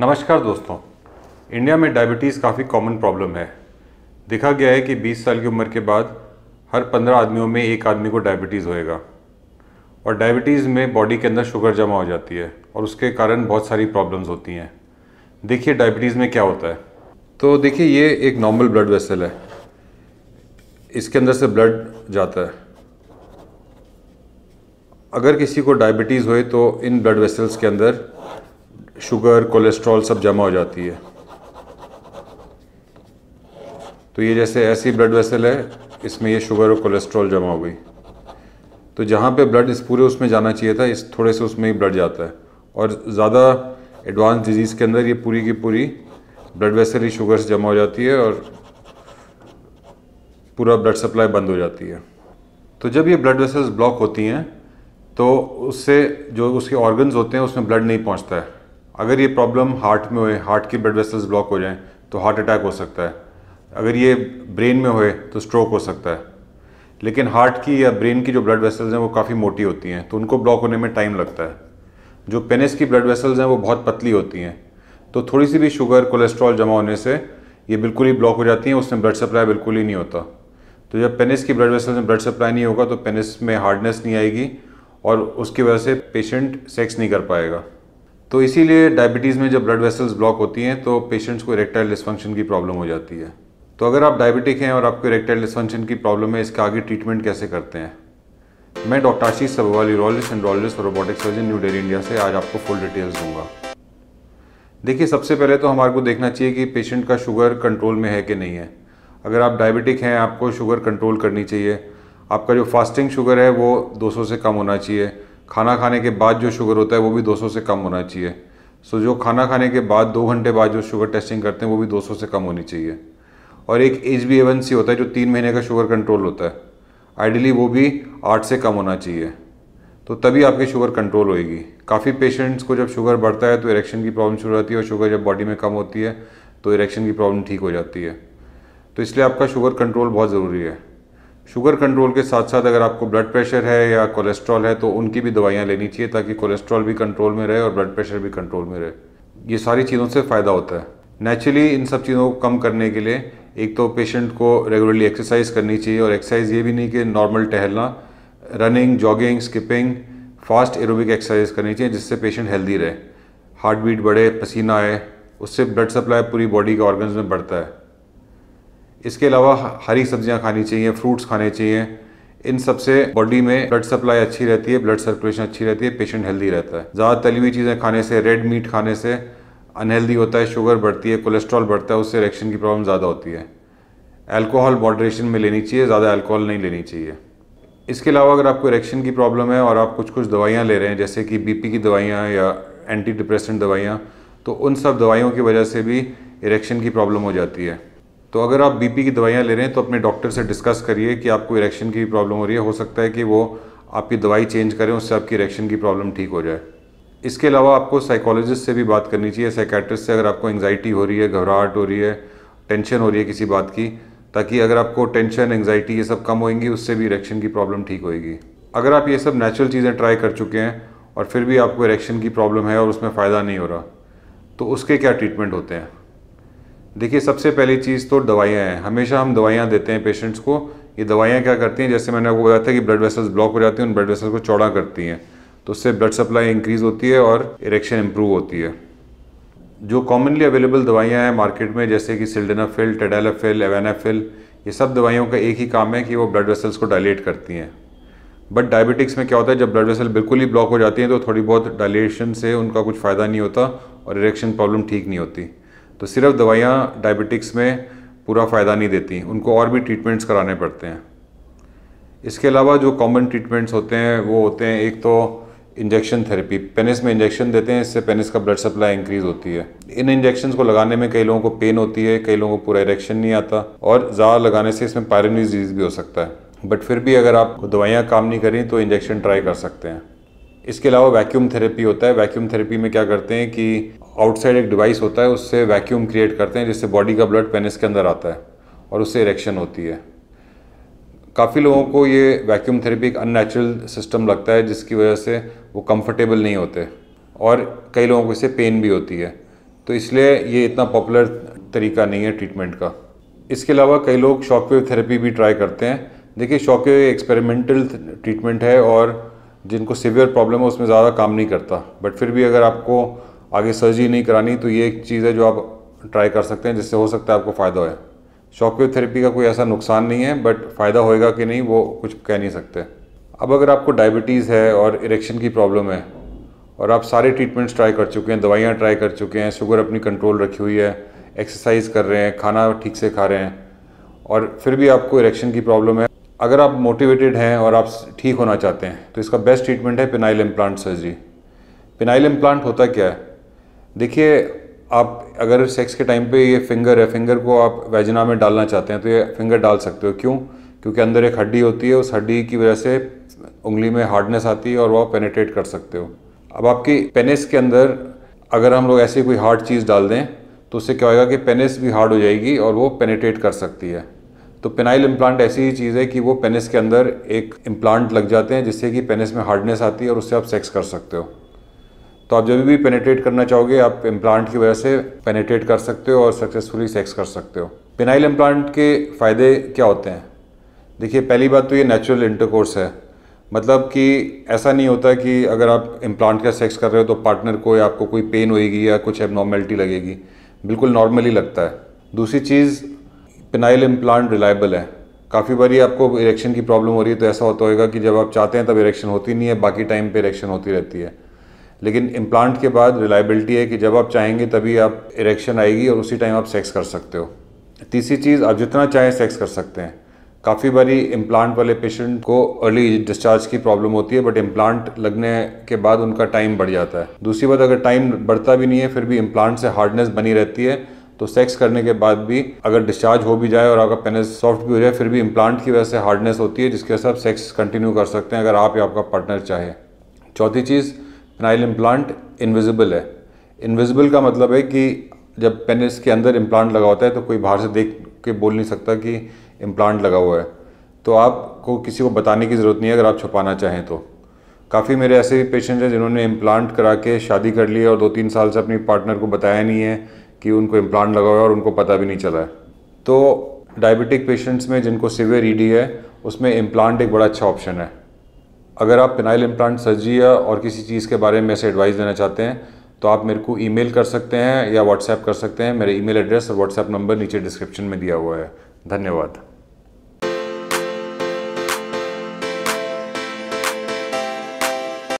नमस्कार दोस्तों इंडिया में डायबिटीज़ काफ़ी कॉमन प्रॉब्लम है देखा गया है कि 20 साल की उम्र के बाद हर 15 आदमियों में एक आदमी को डायबिटीज़ होएगा और डायबिटीज़ में बॉडी के अंदर शुगर जमा हो जाती है और उसके कारण बहुत सारी प्रॉब्लम्स होती हैं देखिए डायबिटीज़ में क्या होता है तो देखिए ये एक नॉर्मल ब्लड वेसल है इसके अंदर से ब्लड जाता है अगर किसी को डायबिटीज़ होए तो इन ब्लड वेसल्स के अंदर शुगर कोलेस्ट्रॉल सब जमा हो जाती है तो ये जैसे ऐसी ब्लड वेसल है इसमें ये शुगर और कोलेस्ट्रॉल जमा हो गई तो जहाँ पे ब्लड इस पूरे उसमें जाना चाहिए था इस थोड़े से उसमें ही ब्लड जाता है और ज़्यादा एडवांस डिजीज़ के अंदर ये पूरी की पूरी ब्लड वेसल ही शुगर से जमा हो जाती है और पूरा ब्लड सप्लाई बंद हो जाती है तो जब ये ब्लड वेसल्स ब्लॉक होती हैं तो उससे जो उसके ऑर्गन्स होते हैं उसमें ब्लड नहीं पहुंचता है अगर ये प्रॉब्लम हार्ट में होए हार्ट की ब्लड वेसल्स ब्लॉक हो जाएं तो हार्ट अटैक हो सकता है अगर ये ब्रेन में होए तो स्ट्रोक हो सकता है लेकिन हार्ट की या ब्रेन की जो ब्लड वेसल्स हैं वो काफ़ी मोटी होती हैं तो उनको ब्लॉक होने में टाइम लगता है जो पेनिस की ब्लड वेसल्स हैं वो बहुत पतली होती हैं तो थोड़ी सी भी शुगर कोलेस्ट्रॉल जमा होने से ये बिल्कुल ही ब्लॉक हो जाती हैं उसमें ब्लड सप्लाई बिल्कुल ही नहीं होता तो जब पेनिस की ब्लड वेसल्स में ब्लड सप्लाई नहीं होगा तो पेनिस में हार्डनेस नहीं आएगी और उसकी वजह से पेशेंट सेक्स नहीं कर पाएगा तो इसीलिए डायबिटीज़ में जब ब्लड वेसल्स ब्लॉक होती हैं तो पेशेंट्स को इरेक्टाइल डिस्फंक्शन की प्रॉब्लम हो जाती है तो अगर आप डायबिटिक हैं और आपको इरेक्टाइल डिस्फंक्शन की प्रॉब्लम है इसका आगे ट्रीटमेंट कैसे करते हैं मैं doctor Ashish Sabwal urologist andrologist और robotic surgeon New Delhi India से आज आपको फुल डिटेल्स दूंगा देखिए सबसे पहले तो हमारे को देखना चाहिए कि पेशेंट का शुगर कंट्रोल में है कि नहीं है अगर आप डायबिटिक हैं आपको शुगर कंट्रोल करनी चाहिए आपका जो फास्टिंग शुगर है वो 200 से कम होना चाहिए खाना खाने के बाद जो शुगर होता है वो भी 200 से कम होना चाहिए सो जो खाना खाने के बाद दो घंटे बाद जो शुगर टेस्टिंग करते हैं वो भी 200 से कम होनी चाहिए और एक एच बी एवन सी होता है जो तीन महीने का शुगर कंट्रोल होता है आइडियली वो भी आठ से कम होना चाहिए तो तभी आपकी शुगर कंट्रोल होएगी काफ़ी पेशेंट्स को जब शुगर बढ़ता है तो इरेक्शन की प्रॉब्लम शुरू होती है और शुगर जब बॉडी में कम होती है तो इरेक्शन की प्रॉब्लम ठीक हो जाती है तो इसलिए आपका शुगर कंट्रोल बहुत ज़रूरी है शुगर कंट्रोल के साथ साथ अगर आपको ब्लड प्रेशर है या कोलेस्ट्रॉल है तो उनकी भी दवाइयाँ लेनी चाहिए ताकि कोलेस्ट्रॉल भी कंट्रोल में रहे और ब्लड प्रेशर भी कंट्रोल में रहे ये सारी चीज़ों से फ़ायदा होता है नेचुरली इन सब चीज़ों को कम करने के लिए एक तो पेशेंट को रेगुलरली एक्सरसाइज करनी चाहिए और एक्सरसाइज ये भी नहीं कि नॉर्मल टहलना running jogging skipping fast aerobic exercise करनी चाहिए जिससे पेशेंट हेल्दी रहे हार्ट बीट बढ़े पसीना आए उससे ब्लड सप्लाई पूरी बॉडी के ऑर्गन्स में बढ़ता है इसके अलावा हरी सब्जियां खानी चाहिए फ्रूट्स खाने चाहिए इन सबसे बॉडी में ब्लड सप्लाई अच्छी रहती है ब्लड सर्कुलेशन अच्छी रहती है पेशेंट हेल्दी रहता है ज़्यादा तली हुई चीज़ें खाने से रेड मीट खाने से अनहेल्दी होता है शुगर बढ़ती है कोलेस्ट्रॉल बढ़ता है उससे रिएक्शन की प्रॉब्लम ज़्यादा होती है अल्कोहल मॉडरेशन में लेनी चाहिए ज़्यादा अल्कोहल नहीं लेनी चाहिए इसके अलावा अगर आपको इरेक्शन की प्रॉब्लम है और आप कुछ कुछ दवाइयाँ ले रहे हैं जैसे कि बीपी की दवाइयाँ या एंटी डिप्रेशन दवाइयाँ तो उन सब दवाइयों की वजह से भी इरेक्शन की प्रॉब्लम हो जाती है तो अगर आप बीपी की दवाइयाँ ले रहे हैं तो अपने डॉक्टर से डिस्कस करिए कि आपको इरेक्शन की प्रॉब्लम हो रही है हो सकता है कि वो आपकी दवाई चेंज करें उससे आपकी इरेक्शन की प्रॉब्लम ठीक हो जाए इसके अलावा आपको साइकोलॉजिस्ट से भी बात करनी चाहिए साइकेट्रिस्ट से अगर आपको एंगजाइटी हो रही है घबराहट हो रही है टेंशन हो रही है किसी बात की ताकि अगर आपको टेंशन एंगजाइटी ये सब कम होएंगी उससे भी इरेक्शन की प्रॉब्लम ठीक होएगी अगर आप ये सब नेचुरल चीज़ें ट्राई कर चुके हैं और फिर भी आपको इरेक्शन की प्रॉब्लम है और उसमें फ़ायदा नहीं हो रहा तो उसके क्या ट्रीटमेंट होते हैं देखिए सबसे पहली चीज़ तो दवाइयाँ हैं हमेशा हम दवाइयाँ देते हैं पेशेंट्स को ये दवाइयाँ क्या करती हैं जैसे मैंने आपको बताया था कि ब्लड वेसल्स ब्लॉक हो जाती हैं उन ब्लड वेसल्स को चौड़ा करती हैं तो उससे ब्लड सप्लाई इंक्रीज़ होती है और इरेक्शन इम्प्रूव होती है जो कॉमनली अवेलेबल दवाइयाँ हैं मार्केट में जैसे कि सिल्डेनाफिल टेडालाफिल एवेनाफिल ये सब दवाइयों का एक ही काम है कि वो ब्लड वेसल्स को डायलेट करती हैं बट डायबिटिक्स में क्या होता है जब ब्लड वेसल बिल्कुल ही ब्लॉक हो जाती हैं तो थोड़ी बहुत डायलेशन से उनका कुछ फ़ायदा नहीं होता और इरेक्शन प्रॉब्लम ठीक नहीं होती तो सिर्फ दवाइयाँ डायबिटिक्स में पूरा फ़ायदा नहीं देती उनको और भी ट्रीटमेंट्स कराने पड़ते हैं इसके अलावा जो कॉमन ट्रीटमेंट्स होते हैं वो होते हैं एक तो इंजेक्शन थेरेपी पेनिस में इंजेक्शन देते हैं इससे पेनिस का ब्लड सप्लाई इंक्रीज़ होती है इन इंजेक्शन को लगाने में कई लोगों को पेन होती है कई लोगों को पूरा इरेक्शन नहीं आता और ज़्यादा लगाने से इसमें पायरन डिजीज़ भी हो सकता है बट फिर भी अगर आप दवाइयाँ काम नहीं करें तो इंजेक्शन ट्राई कर सकते हैं इसके अलावा वैक्यूम थेरेपी होता है वैक्यूम थेरेपी में क्या करते हैं कि आउटसाइड एक डिवाइस होता है उससे वैक्यूम क्रिएट करते हैं जिससे बॉडी का ब्लड पेनिस के अंदर आता है और उससे इरेक्शन होती है काफ़ी लोगों को ये वैक्यूम थेरेपी एक अननेचुरल सिस्टम लगता है जिसकी वजह से वो कंफर्टेबल नहीं होते और कई लोगों को इससे पेन भी होती है तो इसलिए ये इतना पॉपुलर तरीका नहीं है ट्रीटमेंट का इसके अलावा कई लोग शॉकवेव थेरेपी भी ट्राई करते हैं देखिए शॉकवेव एक्सपेरिमेंटल ट्रीटमेंट है और जिनको सीवियर प्रॉब्लम है उसमें ज़्यादा काम नहीं करता बट फिर भी अगर आपको आगे सर्जरी नहीं करानी तो ये एक चीज़ है जो आप ट्राई कर सकते हैं जिससे हो सकता है आपको फ़ायदा हो शॉकवेव थेरेपी का कोई ऐसा नुकसान नहीं है बट फ़ायदा होएगा कि नहीं वो कुछ कह नहीं सकते अब अगर आपको डायबिटीज़ है और इरेक्शन की प्रॉब्लम है और आप सारे ट्रीटमेंट्स ट्राई कर चुके हैं दवाइयाँ ट्राई कर चुके हैं शुगर अपनी कंट्रोल रखी हुई है एक्सरसाइज कर रहे हैं खाना ठीक से खा रहे हैं और फिर भी आपको इरेक्शन की प्रॉब्लम है अगर आप मोटिवेटेड हैं और आप ठीक होना चाहते हैं तो इसका बेस्ट ट्रीटमेंट है penile implant surgery penile implant होता क्या है देखिए आप अगर सेक्स के टाइम पे ये फिंगर है फिंगर को आप वेजना में डालना चाहते हैं तो ये फिंगर डाल सकते हो क्यों क्योंकि अंदर एक हड्डी होती है उस हड्डी की वजह से उंगली में हार्डनेस आती है और वह पेनेट्रेट कर सकते हो अब आपकी पेनिस के अंदर अगर हम लोग ऐसी कोई हार्ड चीज़ डाल दें तो उससे क्या होगा कि पेनिस भी हार्ड हो जाएगी और वो पेनेट्रेट कर सकती है तो पेनाइल इम्प्लांट ऐसी ही चीज़ है कि वो पेनिस के अंदर एक इम्प्लांट लग जाते हैं जिससे कि पेनिस में हार्डनेस आती है और उससे आप सेक्स कर सकते हो तो आप जब भी पेनेट्रेट करना चाहोगे आप इम्प्लांट की वजह से पेनेट्रेट कर सकते हो और सक्सेसफुली सेक्स कर सकते हो पिनाइल इम्प्लांट के फ़ायदे क्या होते हैं देखिए पहली बात तो ये नेचुरल इंटरकोर्स है मतलब कि ऐसा नहीं होता कि अगर आप इम्प्लांट का सेक्स कर रहे हो तो पार्टनर को या आपको कोई पेन होएगी या कुछ एबनॉर्मेलिटी लगेगी बिल्कुल नॉर्मली लगता है दूसरी चीज़ पिनाइल इम्प्लांट रिलायबल है काफ़ी बारी आपको इरेक्शन की प्रॉब्लम हो रही है तो ऐसा होता होगा कि जब आप चाहते हैं तब इरेक्शन होती नहीं है बाकी टाइम पर इरेक्शन होती रहती है लेकिन इम्प्लांट के बाद रिलायबिलिटी है कि जब आप चाहेंगे तभी आप इरेक्शन आएगी और उसी टाइम आप सेक्स कर सकते हो तीसरी चीज़ आप जितना चाहें सेक्स कर सकते हैं काफ़ी बारी इम्प्लांट वाले पेशेंट को अर्ली डिस्चार्ज की प्रॉब्लम होती है बट इम्प्लांट लगने के बाद उनका टाइम बढ़ जाता है दूसरी बात अगर टाइम बढ़ता भी नहीं है फिर भी इम्प्लांट से हार्डनेस बनी रहती है तो सेक्स करने के बाद भी अगर डिस्चार्ज हो भी जाए और आपका पेनिस सॉफ्ट भी हो जाए फिर भी इम्प्लांट की वजह से हार्डनेस होती है जिसके आप सेक्स कंटिन्यू कर सकते हैं अगर आप या आपका पार्टनर चाहे चौथी चीज़ पेनाइल इम्प्लांट इनविजिबल है इनविजिबल का मतलब है कि जब पेनिस के अंदर इम्प्लांट लगा होता है तो कोई बाहर से देख के बोल नहीं सकता कि इम्प्लांट लगा हुआ है तो आपको किसी को बताने की ज़रूरत नहीं है अगर आप छुपाना चाहें तो काफ़ी मेरे ऐसे भी पेशेंट्स हैं जिन्होंने इम्प्लांट करा के शादी कर ली है और दो तीन साल से अपनी पार्टनर को बताया नहीं है कि उनको इम्प्लांट लगा हुआ है और उनको पता भी नहीं चला है तो डायबिटिक पेशेंट्स में जिनको सिवियर ईडी e है उसमें इम्प्लांट एक बड़ा अच्छा ऑप्शन है अगर आप पिनाइल इम्प्लांट सर्जरी या और किसी चीज़ के बारे में ऐसे एडवाइस देना चाहते हैं तो आप मेरे को ईमेल कर सकते हैं या व्हाट्सएप कर सकते हैं मेरा ईमेल एड्रेस और व्हाट्सएप नंबर नीचे डिस्क्रिप्शन में दिया हुआ है धन्यवाद